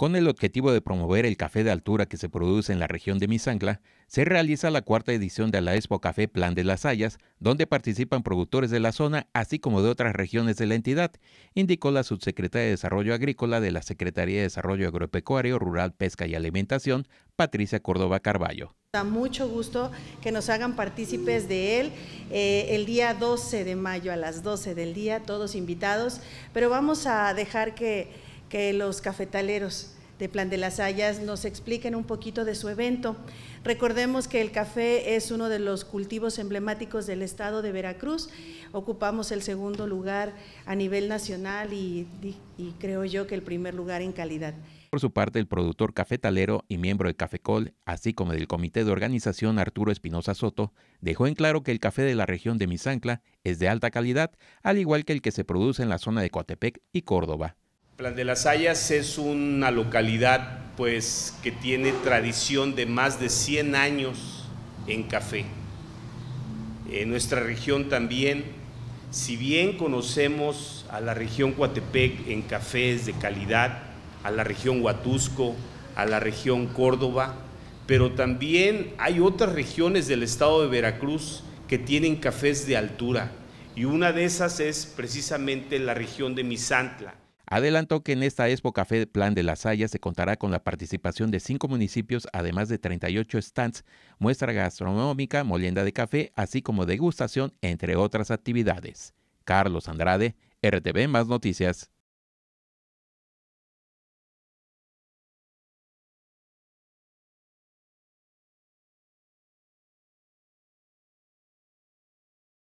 Con el objetivo de promover el café de altura que se produce en la región de Misangla, se realiza la cuarta edición de la Expo Café Plan de las Hayas, donde participan productores de la zona, así como de otras regiones de la entidad, indicó la subsecretaria de Desarrollo Agrícola de la Secretaría de Desarrollo Agropecuario, Rural, Pesca y Alimentación, Patricia Córdoba Carballo. Da mucho gusto que nos hagan partícipes de él eh, el día 12 de mayo a las 12 del día, todos invitados, pero vamos a dejar que que los cafetaleros de Plan de las Hayas nos expliquen un poquito de su evento. Recordemos que el café es uno de los cultivos emblemáticos del estado de Veracruz. Ocupamos el segundo lugar a nivel nacional y, creo yo que el primer lugar en calidad. Por su parte, el productor cafetalero y miembro de Cafecol, así como del comité de organización Arturo Espinosa Soto, dejó en claro que el café de la región de Mizancla es de alta calidad, al igual que el que se produce en la zona de Coatepec y Córdoba. Plan de las Hayas es una localidad pues que tiene tradición de más de 100 años en café. En nuestra región también, si bien conocemos a la región Coatepec en cafés de calidad, a la región Huatusco, a la región Córdoba, pero también hay otras regiones del estado de Veracruz que tienen cafés de altura y una de esas es precisamente la región de Misantla. Adelantó que en esta Expo Café Plan de la Hayas se contará con la participación de cinco municipios, además de 38 stands, muestra gastronómica, molienda de café, así como degustación, entre otras actividades. Carlos Andrade, RTV Más Noticias.